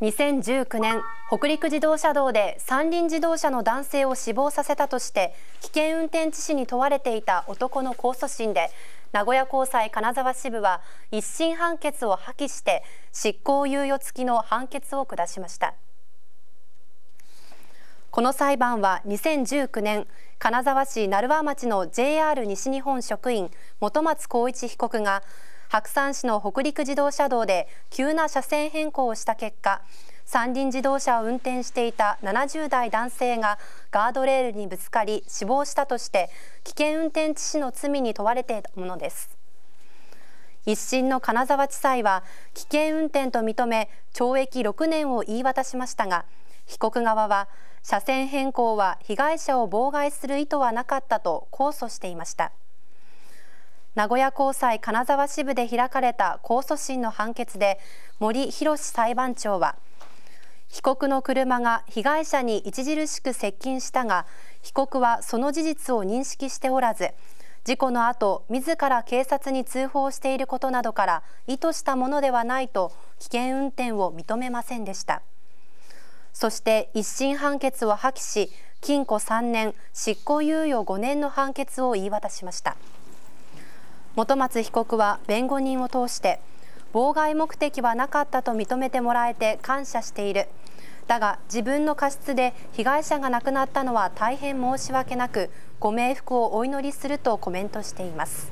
2019年北陸自動車道で三輪自動車の男性を死亡させたとして危険運転致死に問われていた男の控訴審で名古屋高裁金沢支部は一審判決を破棄して執行猶予付きの判決を下しましたこの裁判は2019年金沢市成和町の JR 西日本職員本松光一被告が白山市の北陸自動車道で急な車線変更をした結果三輪自動車を運転していた70代男性がガードレールにぶつかり死亡したとして危険運転致死の罪に問われていたものです一審の金沢地裁は危険運転と認め懲役6年を言い渡しましたが被告側は車線変更は被害者を妨害する意図はなかったと控訴していました。名古屋高裁金沢支部で開かれた控訴審の判決で森弘裁判長は被告の車が被害者に著しく接近したが被告はその事実を認識しておらず事故の後自ら警察に通報していることなどから意図したものではないと危険運転を認めませんでしたそして一審判決を破棄し禁錮3年執行猶予5年の判決を言い渡しました。元松被告は弁護人を通して妨害目的はなかったと認めてもらえて感謝しているだが自分の過失で被害者が亡くなったのは大変申し訳なくご冥福をお祈りするとコメントしています。